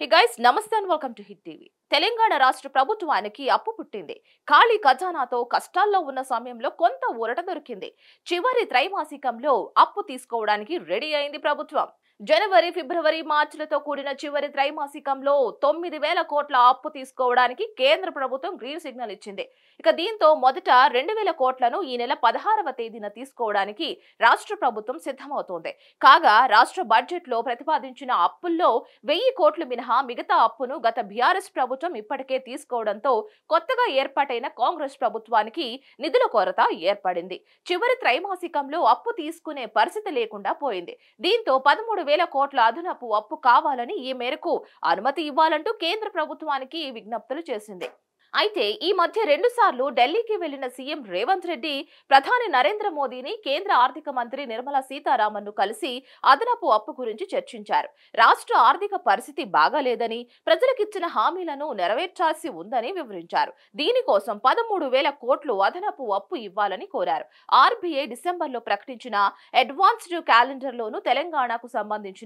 Hey guys, Namaste and welcome to Hit TV. Telangana రాష్ట్ర ప్రభుత్వానికి అప్పు పుట్టింది ఖాళీ ఖజానాతో కష్టాల్లో ఉన్న సమయంలో కొంత ఊరట దొరికింది చివరి త్రైమాసికంలో అప్పు తీసుకోవడానికి రెడీ అయింది ప్రభుత్వం జనవరి ఫిబ్రవరి మార్చిలతో కూడిన చివరి త్రైమాసికంలో తొమ్మిది వేల కోట్ల అప్పు తీసుకోవడానికి కేంద్ర ప్రభుత్వం గ్రీన్ సిగ్నల్ ఇచ్చింది ఇక దీంతో మొదట రెండు వేల కోట్లను ఈ నెల పదహారవ తేదీన తీసుకోవడానికి రాష్ట్ర ప్రభుత్వం సిద్ధమవుతోంది కాగా రాష్ట్ర బడ్జెట్లో ప్రతిపాదించిన అప్పుల్లో వెయ్యి కోట్లు మినహా మిగతా అప్పును గత బీఆర్ఎస్ ప్రభుత్వం ప్రభుత్వం ఇప్పటికే తీసుకోవడంతో కొత్తగా ఏర్పాటైన కాంగ్రెస్ ప్రభుత్వానికి నిధుల కొరత ఏర్పడింది చివరి త్రైమాసికంలో అప్పు తీసుకునే పరిస్థితి లేకుండా పోయింది దీంతో పదమూడు వేల కోట్ల అదనపు అప్పు కావాలని ఈ మేరకు అనుమతి ఇవ్వాలంటూ కేంద్ర ప్రభుత్వానికి విజ్ఞప్తులు చేసింది అయితే ఈ మధ్య రెండుసార్లు ఢిల్లీకి వెళ్లిన సీఎం రేవంత్ రెడ్డి ప్రధాని నరేంద్ర మోదీని కేంద్ర ఆర్థిక మంత్రి నిర్మలా సీతారామన్ ను కలిసి అదనపు అప్పు గురించి చర్చించారు రాష్ట్ర ఆర్థిక పరిస్థితి బాగాలేదని ప్రజలకిచ్చిన హామీలను నెరవేర్చాల్సి ఉందని వివరించారు దీనికోసం పదమూడు వేల కోట్లు అదనపు అప్పు ఇవ్వాలని కోరారు ఆర్బీఐ డిసెంబర్లో ప్రకటించిన అడ్వాన్స్డ్ క్యాలెండర్ లోను తెలంగాణకు సంబంధించిన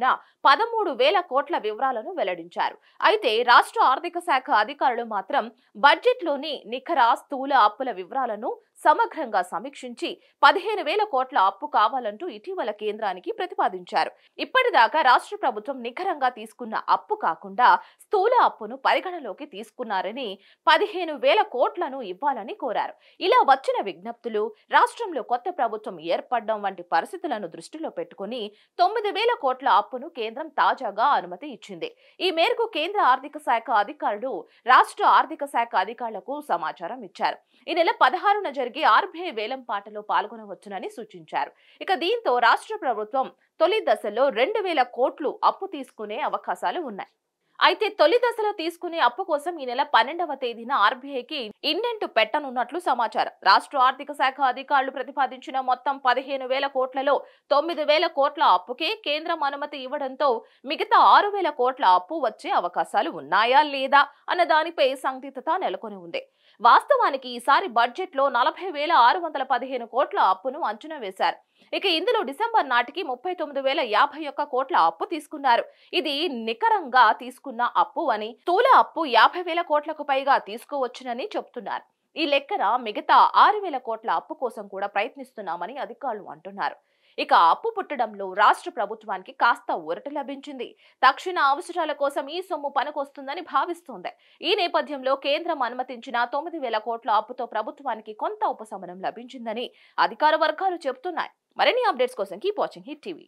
పదమూడు వేల కోట్ల వివరాలను వెల్లడించారు అయితే రాష్ట్ర ఆర్థిక శాఖ అధికారులు మాత్రం బడ్జెట్లోని నిఖర స్థూల అప్పుల వివరాలను సమగ్రంగా సమీక్షించి పదిహేను వేల కోట్ల అప్పు కావాలంటూ ఇటీవల కేంద్రానికి ప్రతిపాదించారు ఇప్పటిదాకా రాష్ట్ర ప్రభుత్వం నిఖరంగా తీసుకున్న అప్పు కాకుండా స్థూల అప్పును పరిగణలోకి తీసుకున్నారని పదిహేను వేల కోట్లను ఇవ్వాలని కోరారు ఇలా వచ్చిన విజ్ఞప్తులు రాష్ట్రంలో కొత్త ప్రభుత్వం ఏర్పడడం వంటి పరిస్థితులను దృష్టిలో పెట్టుకుని తొమ్మిది వేల కోట్ల అప్పును కేంద్రం తాజాగా అనుమతి ఇచ్చింది ఈ మేరకు కేంద్ర ఆర్థిక శాఖ అధికారులు రాష్ట్ర ఆర్థిక శాఖ అధికారులకు సమాచారం ఇచ్చారు ఈ నెల పదహారున జరిగి ఆర్బీఐ వేలం పాటలో పాల్గొనవచ్చునని సూచించారు ఇక దీంతో రాష్ట్ర ప్రభుత్వం తొలి దశలో రెండు వేల కోట్లు అప్పు తీసుకునే అవకాశాలు ఉన్నాయి అయితే తొలి దశలో తీసుకునే అప్పు కోసం ఈ నెల పన్నెండవ తేదీన ఆర్బీఐకి ఇండెంట్ పెట్టనున్నట్లు సమాచారం రాష్ట్ర ఆర్థిక శాఖ అధికారులు ప్రతిపాదించిన మొత్తం పదిహేను వేల కోట్లలో తొమ్మిది వేల కోట్ల అప్పుకే కేంద్రం అనుమతి ఇవ్వడంతో మిగతా ఆరు వేల కోట్ల అప్పు వచ్చే అవకాశాలు ఉన్నాయా లేదా అన్న దానిపై సందిగ్ధత నెలకొని ఉంది వాస్తవానికి ఈసారి బడ్జెట్లో నలభై వేల ఆరు వందల పదిహేను కోట్ల అప్పును అంచనా వేశారు ఇక ఇందులో డిసెంబర్ నాటికి ముప్పై తొమ్మిది వేల యాభై ఒక్క కోట్ల అప్పు తీసుకున్నారు ఇది నికరంగా తీసుకున్న అప్పు అని స్థూల అప్పు యాభై వేల కోట్లకు పైగా తీసుకోవచ్చునని చెబుతున్నారు ఈ లెక్కన మిగతా ఆరు వేల కోట్ల అప్పు కోసం కూడా ప్రయత్నిస్తున్నామని అధికారులు అంటున్నారు ఇక అప్పు పుట్టడంలో రాష్ట్ర ప్రభుత్వానికి కాస్త ఊరట లభించింది తక్షణ అవసరాల కోసం ఈ సొమ్ము పనికొస్తుందని భావిస్తోంది ఈ నేపథ్యంలో కేంద్రం అనుమతించిన తొమ్మిది వేల కోట్ల అప్పుతో ప్రభుత్వానికి కొంత ఉపశమనం లభించిందని అధికార వర్గాలు చెబుతున్నాయి మరిన్ని అప్డేట్స్ కోసం కీప్ వాచింగ్ హిట్ టీవీ